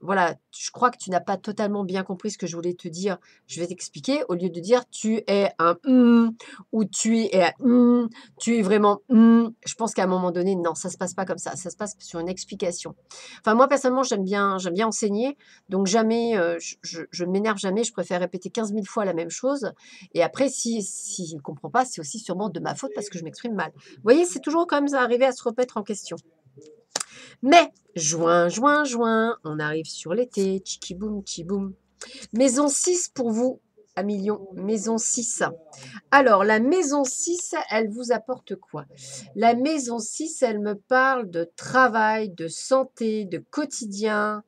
voilà, je crois que tu n'as pas totalement bien compris ce que je voulais te dire. Je vais t'expliquer. Au lieu de dire tu es un hum ou tu es hum tu es vraiment hum je pense qu'à un moment donné, non, ça se passe pas comme ça. Ça se passe sur une explication. Enfin, moi, personnellement, j'aime bien, j'aime bien enseigner. Donc, jamais, euh, je ne m'énerve jamais. Je préfère répéter 15 000 fois la même chose. Et après, si, si je ne comprends pas, c'est aussi sûrement de ma faute parce que je m'exprime mal. Vous voyez, c'est toujours quand même arrivé à se remettre en question. Mais, juin, juin, juin, on arrive sur l'été, tchikiboum, boum Maison 6 pour vous, à million, maison 6. Alors, la maison 6, elle vous apporte quoi La maison 6, elle me parle de travail, de santé, de quotidien,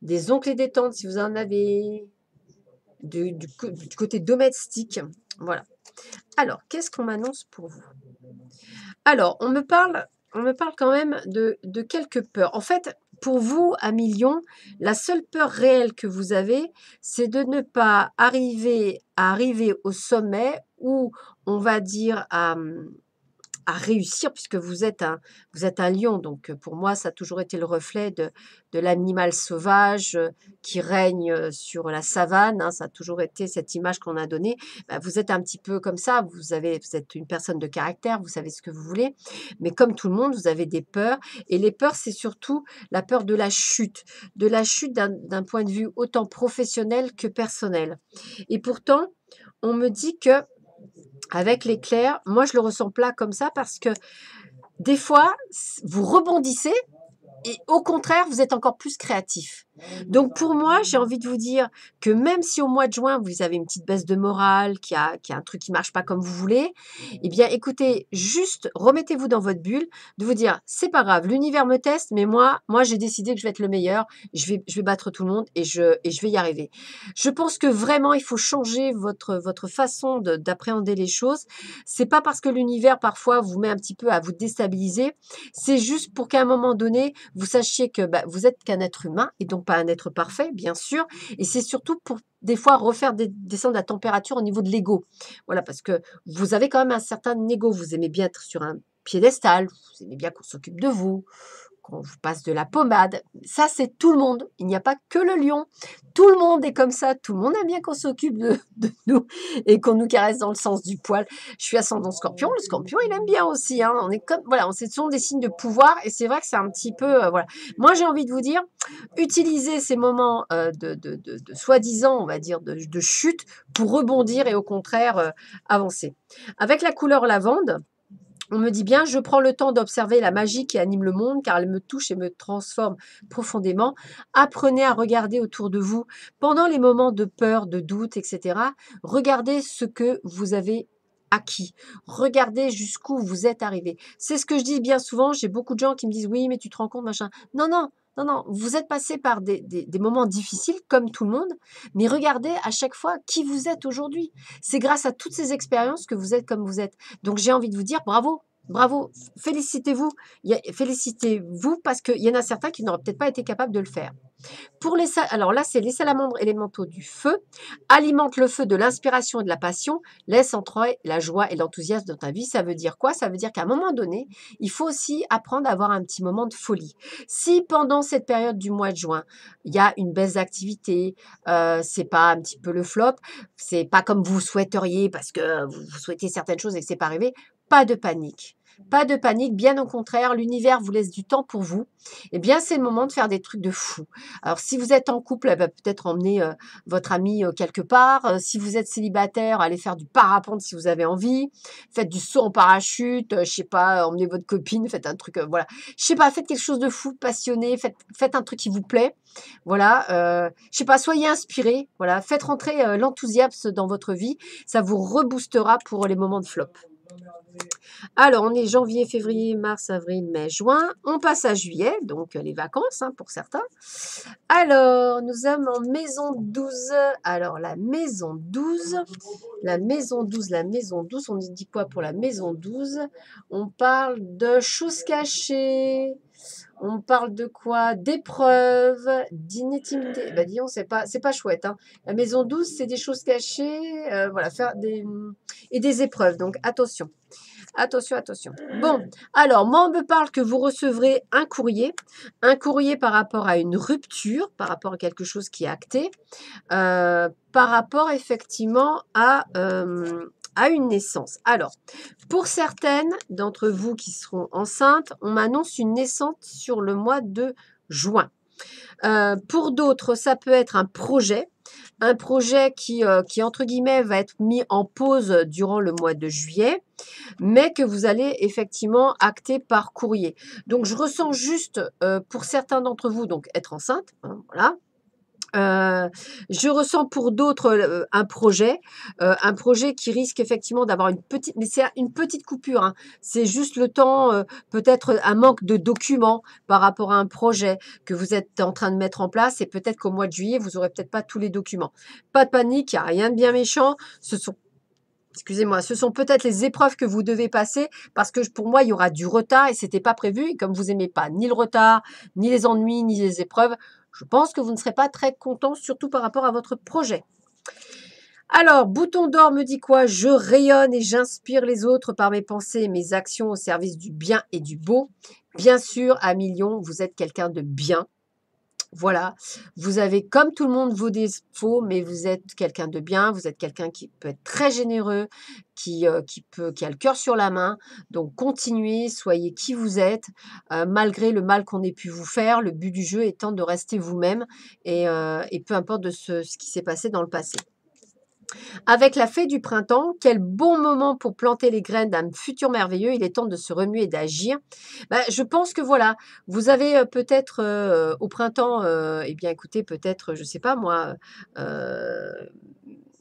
des oncles et des tantes si vous en avez, du côté domestique. Voilà. Alors, qu'est-ce qu'on m'annonce pour vous Alors, on me parle on me parle quand même de, quelques peurs. En fait, pour vous, à million la seule peur réelle que vous avez, c'est de ne pas arriver à arriver au sommet ou, on va dire, à, réussir puisque vous êtes un, vous êtes un lion. Donc euh, pour moi, ça a toujours été le reflet de, l'animal sauvage euh, qui règne euh, sur la savane. Hein. ça a toujours été cette image qu'on a donnée. Bah, vous êtes un petit peu comme ça. Vous, avez, vous êtes une personne de caractère. Vous savez ce que vous voulez. Mais comme tout le monde, vous avez des peurs. Et les peurs, c'est surtout la peur de la chute. De la chute d'un point de vue autant professionnel que personnel. Et pourtant, on me dit que avec l'éclair, moi je le ressens plat comme ça parce que des fois, vous rebondissez et au contraire, vous êtes encore plus créatif. Donc pour moi, j'ai envie de vous dire que même si au mois de juin, vous avez une petite baisse de morale, qu'il y, a, un truc qui marche pas comme vous voulez, eh bien écoutez, juste remettez-vous dans votre bulle, de vous dire, c'est pas grave, l'univers me teste, mais moi, moi j'ai décidé que je vais être le meilleur, je vais, je vais battre tout le monde et je, et je vais y arriver. Je pense que vraiment, il faut changer votre, votre façon d'appréhender les choses. C'est pas parce que l'univers parfois vous met un petit peu à vous déstabiliser, c'est juste pour qu'à un moment donné, vous sachiez que bah, vous êtes qu'un être humain et donc pas un être parfait, bien sûr. Et c'est surtout pour des fois refaire des, descendre la température au niveau de l'ego. Voilà, parce que vous avez quand même un certain ego. Vous aimez bien être sur un piédestal, vous aimez bien qu'on s'occupe de vous, on vous passe de la pommade. Ça, c'est tout le monde. Il n'y a pas que le lion. Tout le monde est comme ça. Tout le monde aime bien qu'on s'occupe de, nous et qu'on nous caresse dans le sens du poil. Je suis ascendant scorpion. Le scorpion, il aime bien aussi. Hein. On est comme, voilà, on, ce sont des signes de pouvoir et c'est vrai que c'est un petit peu, euh, voilà. Moi, j'ai envie de vous dire, utilisez ces moments euh, de, soi-disant, on va dire, de, chute pour rebondir et au contraire euh, avancer. Avec la couleur lavande, on me dit bien, je prends le temps d'observer la magie qui anime le monde car elle me touche et me transforme profondément. Apprenez à regarder autour de vous pendant les moments de peur, de doute, etc. Regardez ce que vous avez acquis. Regardez jusqu'où vous êtes arrivé. C'est ce que je dis bien souvent. J'ai beaucoup de gens qui me disent oui, mais tu te rends compte, machin. Non, non, non, non, vous êtes passé par des, moments difficiles, comme tout le monde, mais regardez à chaque fois qui vous êtes aujourd'hui. C'est grâce à toutes ces expériences que vous êtes comme vous êtes. Donc j'ai envie de vous dire bravo. Bravo, félicitez-vous, félicitez-vous parce qu'il y en a certains qui n'auraient peut-être pas été capables de le faire. Pour les alors là, c'est les salamandres élémentaux du feu alimente le feu de l'inspiration et de la passion, laisse entre eux la joie et l'enthousiasme dans ta vie. Ça veut dire quoi Ça veut dire qu'à un moment donné, il faut aussi apprendre à avoir un petit moment de folie. Si pendant cette période du mois de juin, il y a une baisse d'activité, euh, c'est pas un petit peu le flop, c'est pas comme vous souhaiteriez parce que vous souhaitez certaines choses et que c'est pas arrivé, pas de panique. Pas de panique, bien au contraire, l'univers vous laisse du temps pour vous. Eh bien, c'est le moment de faire des trucs de fou. Alors, si vous êtes en couple, eh ben, peut-être emmener euh, votre ami euh, quelque part. Euh, si vous êtes célibataire, allez faire du parapente si vous avez envie. Faites du saut en parachute, je sais pas, emmenez votre copine, faites un truc, voilà. Je sais pas, faites quelque chose de fou, passionné, faites, faites un truc qui vous plaît. Voilà, je sais pas, soyez inspiré, voilà, faites rentrer l'enthousiasme dans votre vie, ça vous reboostera pour les moments de flop. Alors, on est janvier, février, mars, avril, mai, juin. On passe à juillet, donc euh, les vacances hein, pour certains. Alors, nous sommes en maison 12. Alors, la maison 12, la maison 12, la maison 12, on dit quoi pour la maison 12 On parle de choses cachées. On parle de quoi D'épreuves, d'inétimité. Bah, disons, c'est pas, c'est pas chouette. Hein. La maison douce, c'est des choses cachées, euh, voilà, faire des et des épreuves. Donc attention, attention, attention. Bon, alors moi on me parle que vous recevrez un courrier, un courrier par rapport à une rupture, par rapport à quelque chose qui est acté, euh, par rapport effectivement à euh, à une naissance. Alors, pour certaines d'entre vous qui seront enceintes, on m'annonce une naissance sur le mois de juin. Euh, pour d'autres, ça peut être un projet, un projet euh, qui, entre guillemets, va être mis en pause durant le mois de juillet, mais que vous allez effectivement acter par courrier. Donc, je ressens juste, euh, pour certains d'entre vous, donc être enceinte, hein, voilà, euh, je ressens pour d'autres un projet, un projet qui risque effectivement d'avoir une petite, mais c'est une petite coupure. Hein. C'est juste le temps, peut-être un manque de documents par rapport à un projet que vous êtes en train de mettre en place et peut-être qu'au mois de juillet vous aurez peut-être pas tous les documents. Pas de panique, il n'y a rien de bien méchant. Ce sont Excusez-moi, ce sont peut-être les épreuves que vous devez passer parce que pour moi, il y aura du retard et ce n'était pas prévu. Et comme vous n'aimez pas ni le retard, ni les ennuis, ni les épreuves, je pense que vous ne serez pas très content, surtout par rapport à votre projet. Alors, Bouton d'or me dit quoi Je rayonne et j'inspire les autres par mes pensées et mes actions au service du bien et du beau. Bien sûr, à million, vous êtes quelqu'un de bien, voilà, vous avez comme tout le monde vos défauts, mais vous êtes quelqu'un de bien, vous êtes quelqu'un qui peut être très généreux, qui, euh, peut, a le cœur sur la main. Donc continuez, soyez qui vous êtes, euh, malgré le mal qu'on ait pu vous faire. Le but du jeu étant de rester vous-même et, euh, et peu importe de ce, ce qui s'est passé dans le passé. Avec la fée du printemps, quel bon moment pour planter les graines d'un futur merveilleux. Il est temps de se remuer et d'agir. Bah, je pense que voilà, vous avez euh, peut-être euh, au printemps, euh, eh bien écoutez, peut-être, je ne sais pas moi,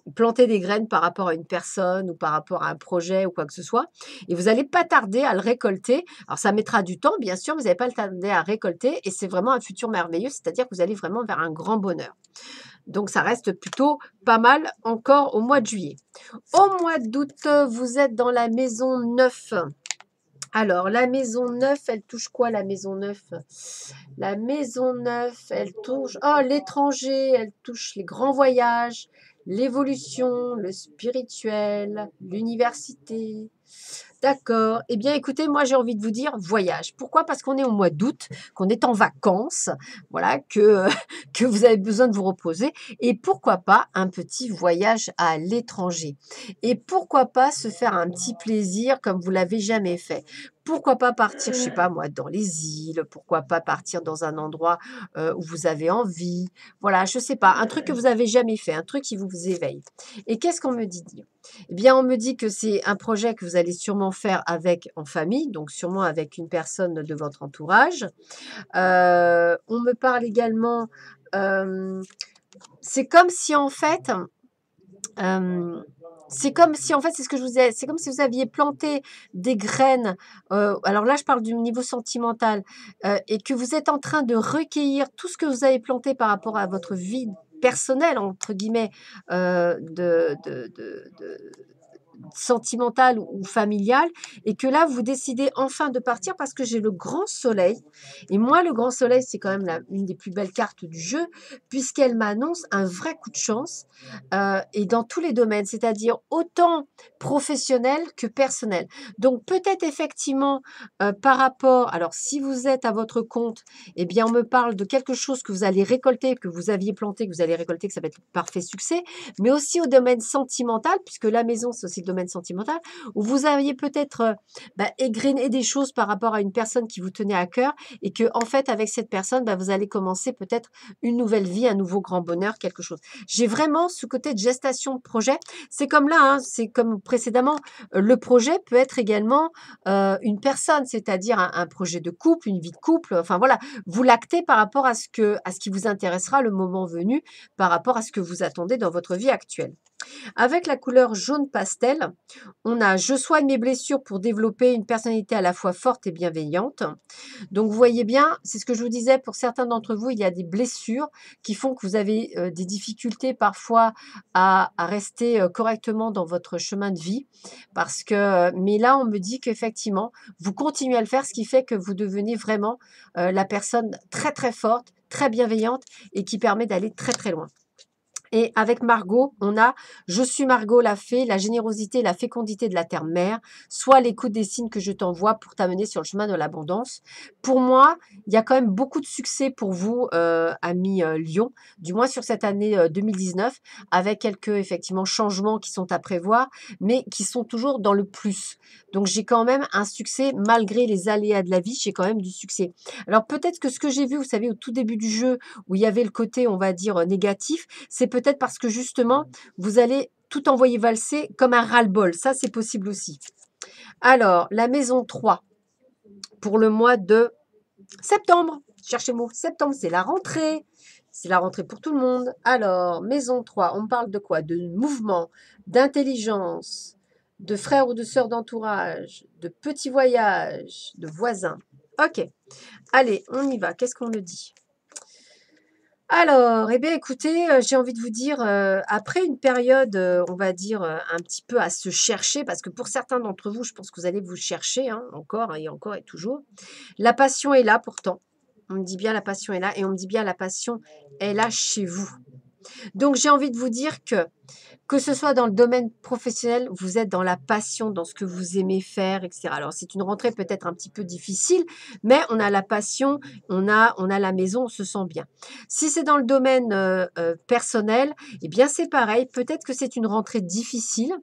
planter des graines par rapport à une personne ou par rapport à un projet ou quoi que ce soit. Et vous n'allez pas tarder à le récolter. Alors ça mettra du temps, bien sûr, mais vous n'allez pas le tarder à récolter. Et c'est vraiment un futur merveilleux, c'est-à-dire que vous allez vraiment vers un grand bonheur. Donc ça reste plutôt pas mal encore au mois de juillet. Au mois d'août, vous êtes dans la maison 9. Alors, la maison 9, elle touche quoi la maison 9 La maison 9, elle touche... Oh, l'étranger, elle touche les grands voyages, l'évolution, le spirituel, l'université. D'accord. Eh bien, écoutez, moi, j'ai envie de vous dire voyage. Pourquoi Parce qu'on est au mois d'août, qu'on est en vacances, voilà, que, [laughs] que vous avez besoin de vous reposer. Et pourquoi pas un petit voyage à l'étranger Et pourquoi pas se faire un petit plaisir comme vous l'avez jamais fait pourquoi pas partir, je sais pas moi, dans les îles Pourquoi pas partir dans un endroit où vous avez envie Voilà, je ne sais pas, un truc que vous avez jamais fait, un truc qui vous, éveille. Et qu'est-ce qu'on me dit Eh bien, on me dit que c'est un projet que vous allez sûrement faire avec en famille, donc sûrement avec une personne de votre entourage. on me parle également. c'est comme si en fait, c'est comme si, en fait, c'est ce que je vous ai, c'est comme si vous aviez planté des graines. Euh, alors là, je parle du niveau sentimental euh, et que vous êtes en train de recueillir tout ce que vous avez planté par rapport à votre vie personnelle entre guillemets euh, de, de sentimentale ou familiale, et que là, vous décidez enfin de partir parce que j'ai le grand soleil. Et moi, le grand soleil, c'est quand même une des plus belles cartes du jeu, puisqu'elle m'annonce un vrai coup de chance, euh, et dans tous les domaines, c'est-à-dire autant professionnel que personnel. Donc peut-être effectivement, euh, par rapport, alors si vous êtes à votre compte, eh bien, on me parle de quelque chose que vous allez récolter, que vous aviez planté, que vous allez récolter, que ça va être parfait succès, mais aussi au domaine sentimental, puisque la maison, c'est aussi domaine sentimental, où vous aviez peut-être euh, bah, égrené des choses par rapport à une personne qui vous tenait à cœur et que, en fait, avec cette personne, bah, vous allez commencer peut-être une nouvelle vie, un nouveau grand bonheur, quelque chose. J'ai vraiment ce côté de gestation de projet. C'est comme là, hein, c'est comme précédemment, euh, le projet peut être également euh, une personne, c'est-à-dire un, un, projet de couple, une vie de couple. Enfin voilà, vous l'actez par rapport à ce, que, à ce qui vous intéressera le moment venu, par rapport à ce que vous attendez dans votre vie actuelle. Avec la couleur jaune pastel, on a Je soigne mes blessures pour développer une personnalité à la fois forte et bienveillante. Donc vous voyez bien, c'est ce que je vous disais, pour certains d'entre vous, il y a des blessures qui font que vous avez euh, des difficultés parfois à, rester euh, correctement dans votre chemin de vie. Parce que, euh, mais là, on me dit qu'effectivement, vous continuez à le faire, ce qui fait que vous devenez vraiment la personne très très forte, très bienveillante et qui permet d'aller très très loin. Et avec Margot, on a Je suis Margot la fée, la générosité la fécondité de la terre-mère, soit l'écoute des signes que je t'envoie pour t'amener sur le chemin de l'abondance. Pour moi, il y a quand même beaucoup de succès pour vous, euh, amis euh, Lyon, du moins sur cette année 2019, euh, avec quelques effectivement changements qui sont à prévoir, mais qui sont toujours dans le plus. Donc j'ai quand même un succès malgré les aléas de la vie, j'ai quand même du succès. Alors peut-être que ce que j'ai vu, vous savez, au tout début du jeu, où il y avait le côté, on va dire, négatif, c'est peut-être parce que justement, vous allez tout envoyer valser comme un ras-le-bol. Ça, c'est possible aussi. Alors, la maison 3 pour le mois de septembre. Cherchez moi septembre, c'est la rentrée. C'est la rentrée pour tout le monde. Alors, maison 3, on parle de quoi De mouvement, d'intelligence, de frères ou de sœurs d'entourage, de petits voyages, de voisins. Ok, allez, on y va. Qu'est-ce qu'on le dit alors, eh bien, écoutez, euh, j'ai envie de vous dire, euh, après une période, euh, on va dire, un petit peu à se chercher, parce que pour certains d'entre vous, je pense que vous allez vous chercher, hein, encore et encore et toujours, la passion est là pourtant. On me dit bien la passion est là, et on me dit bien la passion est là chez vous. Donc j'ai envie de vous dire que que ce soit dans le domaine professionnel, vous êtes dans la passion, dans ce que vous aimez faire, etc. Alors c'est une rentrée peut-être un petit peu difficile, mais on a la passion, on a, on a la maison, on se sent bien. Si c'est dans le domaine euh, euh, personnel, eh bien c'est pareil. Peut-être que c'est une rentrée difficile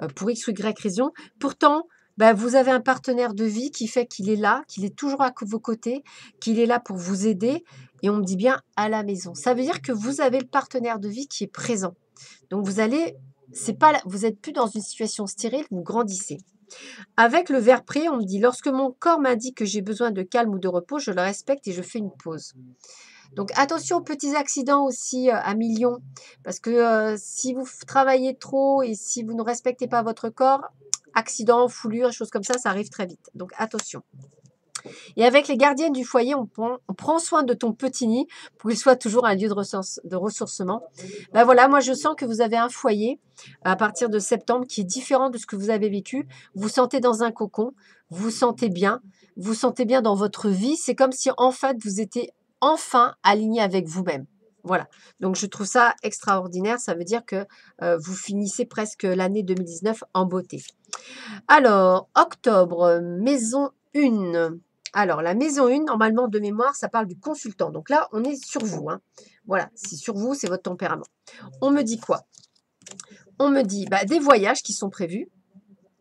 euh, pour x ou y raison. Pourtant, bah, vous avez un partenaire de vie qui fait qu'il est là, qu'il est toujours à vos côtés, qu'il est là pour vous aider, et on me dit bien à la maison. Ça veut dire que vous avez le partenaire de vie qui est présent. Donc vous allez, c'est pas, vous n'êtes plus dans une situation stérile, vous grandissez. Avec le verre prêt, on me dit lorsque mon corps m'indique que j'ai besoin de calme ou de repos, je le respecte et je fais une pause. Donc attention aux petits accidents aussi euh, à millions, parce que euh, si vous travaillez trop et si vous ne respectez pas votre corps, accident, foulure, choses comme ça, ça arrive très vite. Donc attention. Et avec les gardiennes du foyer, on prend, soin de ton petit nid pour qu'il soit toujours un lieu de, ressourcement. Ben voilà, moi je sens que vous avez un foyer à partir de septembre qui est différent de ce que vous avez vécu. Vous vous sentez dans un cocon, vous vous sentez bien, vous sentez bien dans votre vie. C'est comme si en fait vous étiez enfin aligné avec vous-même. Voilà. Donc je trouve ça extraordinaire. Ça veut dire que euh, vous finissez presque l'année 2019 en beauté. Alors, octobre, maison 1. Alors, la maison 1, normalement, de mémoire, ça parle du consultant. Donc là, on est sur vous. Hein. Voilà, c'est sur vous, c'est votre tempérament. On me dit quoi On me dit bah, des voyages qui sont prévus.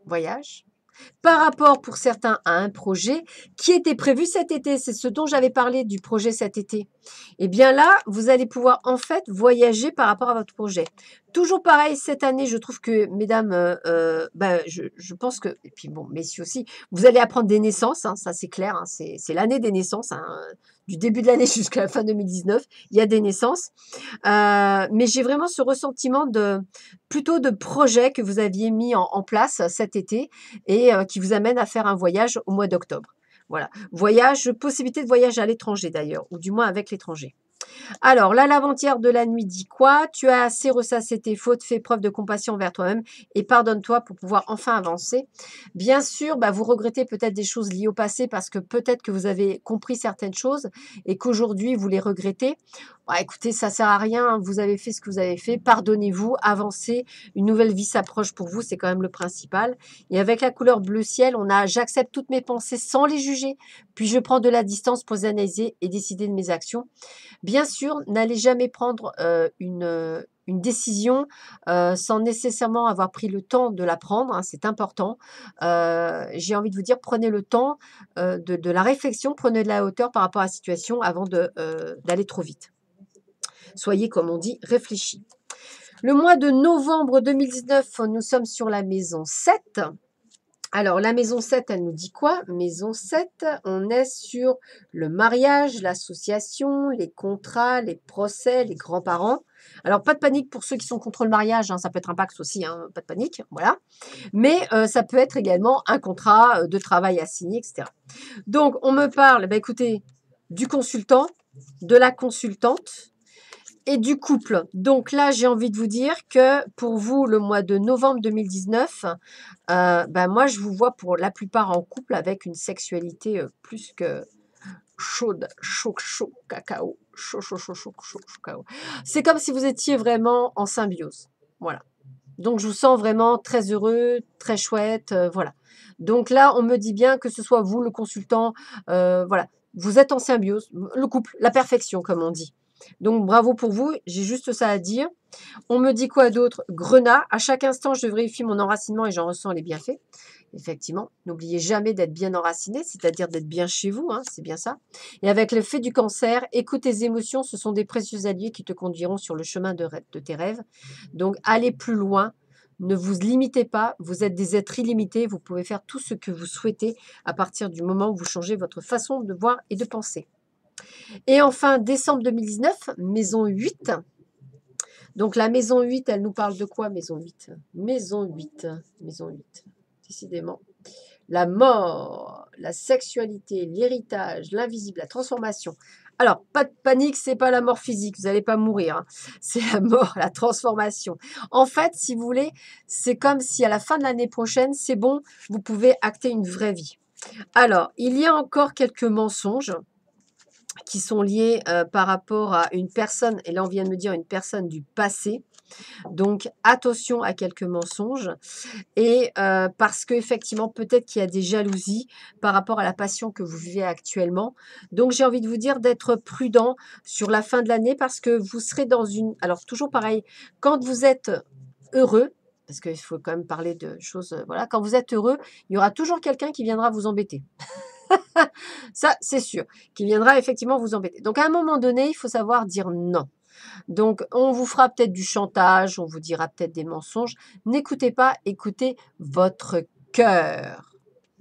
Voyages. Par rapport, pour certains, à un projet qui était prévu cet été. C'est ce dont j'avais parlé du projet cet été. Eh bien là, vous allez pouvoir en fait voyager par rapport à votre projet. Toujours pareil, cette année, je trouve que, mesdames, euh, euh, bah, je, pense que, et puis bon, messieurs aussi, vous allez apprendre des naissances, hein, ça c'est clair, hein, c'est l'année des naissances, hein, du début de l'année [laughs] jusqu'à la fin 2019, il y a des naissances. Euh, mais j'ai vraiment ce ressentiment de plutôt de projets que vous aviez mis en, place cet été et qui vous amène à faire un voyage au mois d'octobre. Voilà, voyage, possibilité de voyage à l'étranger d'ailleurs, ou du moins avec l'étranger. Alors, l'avant-hier de la nuit dit quoi Tu as assez ressassé tes fautes, fais preuve de compassion envers toi-même et pardonne-toi pour pouvoir enfin avancer. Bien sûr, bah, vous regrettez peut-être des choses liées au passé parce que peut-être que vous avez compris certaines choses et qu'aujourd'hui vous les regrettez. Bah, écoutez, ça sert à rien, hein. vous avez fait ce que vous avez fait, pardonnez-vous, avancez, une nouvelle vie s'approche pour vous, c'est quand même le principal. Et avec la couleur bleu ciel, on a j'accepte toutes mes pensées sans les juger, puis je prends de la distance pour analyser et décider de mes actions. Bien sûr, n'allez jamais prendre euh, une, euh, une décision euh, sans nécessairement avoir pris le temps de la prendre, hein. c'est important. J'ai envie de vous dire, prenez le temps de, de, la réflexion, prenez de la hauteur par rapport à la situation avant d'aller trop vite. Soyez, comme on dit, réfléchis. Le mois de novembre 2019, nous sommes sur la maison 7. Alors, la maison 7, elle nous dit quoi Maison 7, on est sur le mariage, l'association, les contrats, les procès, les grands-parents. Alors, pas de panique pour ceux qui sont contre le mariage, hein, ça peut être un pacte aussi, hein, pas de panique, voilà. Mais euh, ça peut être également un contrat euh, de travail à signer, etc. Donc, on me parle, bah, écoutez, du consultant, de la consultante, et du couple. Donc là, j'ai envie de vous dire que pour vous, le mois de novembre 2019, euh, ben moi, je vous vois pour la plupart en couple avec une sexualité euh, plus que chaude, chaud, chaud, cacao, chaud, chaud, chaud, chaud, chaud, cacao. C'est comme si vous étiez vraiment en symbiose. Voilà. Donc, je vous sens vraiment très heureux, très chouette, euh, voilà. Donc là, on me dit bien que ce soit vous, le consultant, voilà, vous êtes en symbiose, le couple, la perfection, comme on dit. Donc bravo pour vous, j'ai juste ça à dire. On me dit quoi d'autre Grenat, à chaque instant je vérifie mon enracinement et j'en ressens les bienfaits. Effectivement, n'oubliez jamais d'être bien enraciné, c'est-à-dire d'être bien chez vous, hein, c'est bien ça. Et avec le fait du cancer, écoute tes émotions, ce sont des précieux alliés qui te conduiront sur le chemin de tes rêves. Donc allez plus loin, ne vous limitez pas, vous êtes des êtres illimités, vous pouvez faire tout ce que vous souhaitez à partir du moment où vous changez votre façon de voir et de penser. Et enfin, décembre 2019, maison 8. Donc la maison 8, elle nous parle de quoi, maison 8 Maison 8, maison 8, décidément. La mort, la sexualité, l'héritage, l'invisible, la transformation. Alors, pas de panique, c'est pas la mort physique, vous n'allez pas mourir. Hein. [laughs] C'est la mort, la transformation. En fait, si vous voulez, c'est comme si à la fin de l'année prochaine, c'est bon, vous pouvez acter une vraie vie. Alors, il y a encore quelques mensonges qui sont liées euh, par rapport à une personne, et là on vient de me dire une personne du passé. Donc attention à quelques mensonges et euh, parce parce qu'effectivement peut-être qu'il y a des jalousies par rapport à la passion que vous vivez actuellement. Donc j'ai envie de vous dire d'être prudent sur la fin de l'année parce que vous serez dans une... Alors toujours pareil, quand vous êtes heureux, parce qu'il faut quand même parler de choses... Voilà, quand vous êtes heureux, il y aura toujours quelqu'un qui viendra vous embêter. [laughs] [laughs] ça, c'est sûr, qui viendra effectivement vous embêter. Donc, à un moment donné, il faut savoir dire non. Donc, on vous fera peut-être du chantage, on vous dira peut-être des mensonges. N'écoutez pas, écoutez votre cœur.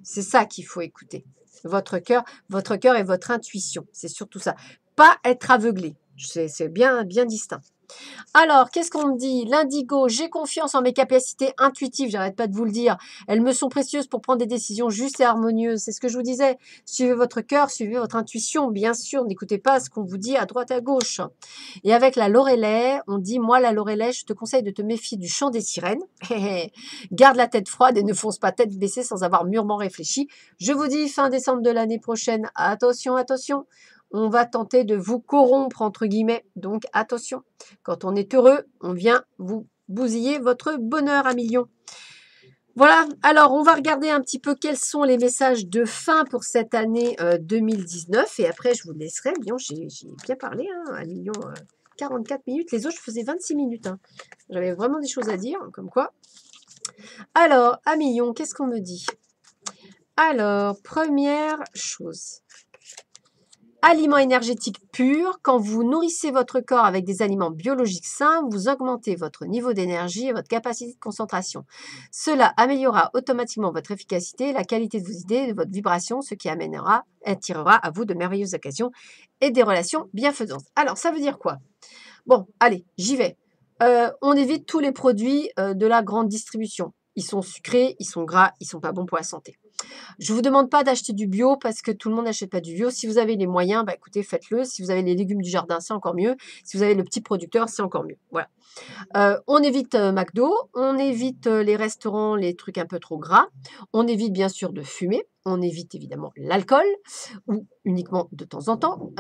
C'est ça qu'il faut écouter. Votre cœur, votre cœur et votre intuition. C'est surtout ça. Pas être aveuglé. C'est bien, bien distinct. Alors, qu'est-ce qu'on me dit L'indigo, j'ai confiance en mes capacités intuitives, j'arrête pas de vous le dire. Elles me sont précieuses pour prendre des décisions justes et harmonieuses. C'est ce que je vous disais. Suivez votre cœur, suivez votre intuition, bien sûr. N'écoutez pas ce qu'on vous dit à droite, à gauche. Et avec la Lorelei, on dit, moi, la Lorelei, je te conseille de te méfier du chant des sirènes. [laughs] Garde la tête froide et ne fonce pas tête baissée sans avoir mûrement réfléchi. Je vous dis fin décembre de l'année prochaine. Attention, attention on va tenter de vous corrompre, entre guillemets. Donc attention, quand on est heureux, on vient vous bousiller votre bonheur à millions. Voilà, alors on va regarder un petit peu quels sont les messages de fin pour cette année 2019. Euh, Et après, je vous laisserai. Bien, j'ai bien parlé, à million 44 minutes. Les autres, je faisais 26 minutes. Hein. J'avais vraiment des choses à dire, comme quoi. Alors, à million, qu'est-ce qu'on me dit Alors, première chose. Aliments énergétiques purs, quand vous nourrissez votre corps avec des aliments biologiques sains, vous augmentez votre niveau d'énergie et votre capacité de concentration. Cela améliorera automatiquement votre efficacité, la qualité de vos idées de votre vibration, ce qui amènera, attirera à vous de merveilleuses occasions et des relations bienfaisantes. Alors, ça veut dire quoi Bon, allez, j'y vais. Euh, on évite tous les produits euh, de la grande distribution. Ils sont sucrés, ils sont gras, ils sont pas bons pour la santé. Je ne vous demande pas d'acheter du bio parce que tout le monde n'achète pas du bio. Si vous avez les moyens, bah écoutez, faites-le. Si vous avez les légumes du jardin, c'est encore mieux. Si vous avez le petit producteur, c'est encore mieux. Voilà. Euh, on évite euh, McDo, on évite euh, les restaurants, les trucs un peu trop gras. On évite bien sûr de fumer. On évite évidemment l'alcool ou uniquement de temps en temps.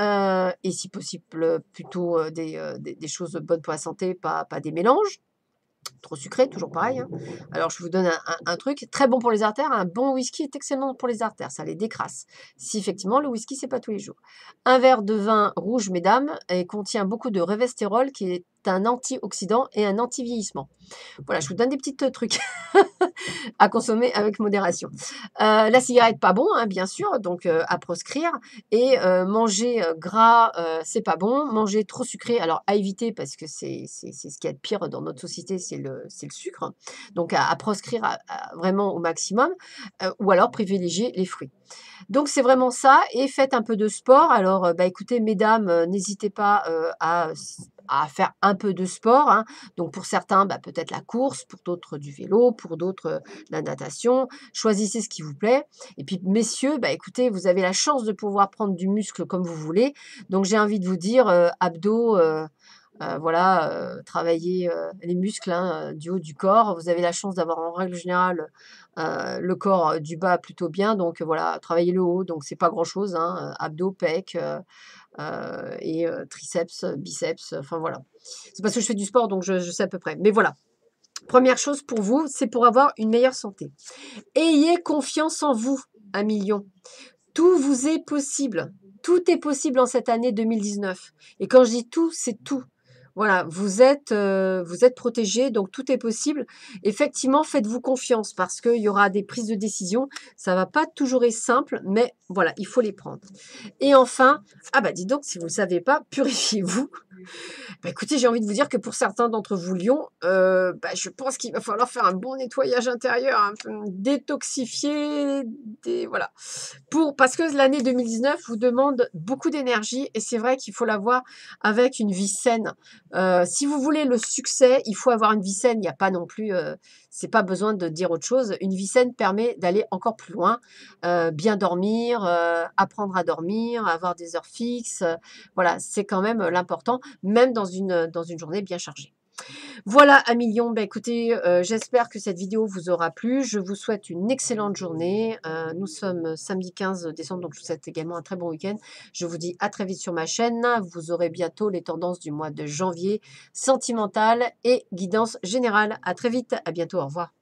et si possible, plutôt des, des, des, choses bonnes pour la santé, pas, pas des mélanges trop sucré, toujours pareil. Hein. Alors, je vous donne un, truc très bon pour les artères. Un bon whisky est excellent pour les artères, ça les décrasse. Si effectivement le whisky, c'est pas tous les jours. Un verre de vin rouge, mesdames, et contient beaucoup de revestérol qui est un antioxydant et un anti-vieillissement. Voilà, je vous donne des petits euh, trucs [laughs] à consommer avec modération. Euh, la cigarette, pas bon, hein, bien sûr, donc euh, à proscrire. Et manger gras, c'est pas bon. Manger trop sucré, alors à éviter parce que c'est ce qu'il y a de pire dans notre société, c'est le, le, sucre. Donc à, proscrire vraiment au maximum. ou alors privilégier les fruits. Donc c'est vraiment ça. Et faites un peu de sport. Alors, bah, écoutez, mesdames, n'hésitez pas à à faire un peu de sport. Hein. Donc pour certains, bah, peut-être la course, pour d'autres du vélo, pour d'autres euh, la natation. Choisissez ce qui vous plaît. Et puis messieurs, bah, écoutez, vous avez la chance de pouvoir prendre du muscle comme vous voulez. Donc j'ai envie de vous dire, euh, abdos... Euh, voilà, travailler les muscles hein, du haut du corps. Vous avez la chance d'avoir en règle générale le corps du bas plutôt bien, donc voilà, travaillez le haut, donc c'est pas grand chose, hein, abdos, pec, euh, et euh, triceps, euh, biceps, enfin voilà. C'est parce que je fais du sport, donc je, je sais à peu près. Mais voilà. Première chose pour vous, c'est pour avoir une meilleure santé. Ayez confiance en vous, un million. Tout vous est possible. Tout est possible en cette année 2019. Et quand je dis tout, c'est tout. Voilà, vous êtes, euh, vous êtes protégé, donc tout est possible. Effectivement, faites-vous confiance parce qu'il y aura des prises de décision. Ça ne va pas toujours être simple, mais voilà, il faut les prendre. Et enfin, ah bah dis donc, si vous ne savez pas, purifiez-vous. Bah, écoutez, j'ai envie de vous dire que pour certains d'entre vous, Lyon, euh, bah, je pense qu'il va falloir faire un bon nettoyage intérieur, un détoxifier, voilà. Pour, parce que l'année 2019 vous demande beaucoup d'énergie et c'est vrai qu'il faut l'avoir avec une vie saine. Euh, si vous voulez le succès, il faut avoir une vie saine. Il n'y a pas non plus, euh, c'est pas besoin de dire autre chose. Une vie saine permet d'aller encore plus loin, euh, bien dormir, apprendre à dormir, avoir des heures fixes. voilà, c'est quand même l'important même euh, dans une, journée bien chargée. Voilà un million, bah, écoutez, euh, j'espère que cette vidéo vous aura plu. Je vous souhaite une excellente journée. Euh, nous sommes samedi 15 décembre, donc je vous souhaite également un très bon week-end. Je vous dis à très vite sur ma chaîne. Vous aurez bientôt les tendances du mois de janvier, sentimentales et guidance générale. À très vite, à bientôt, au revoir.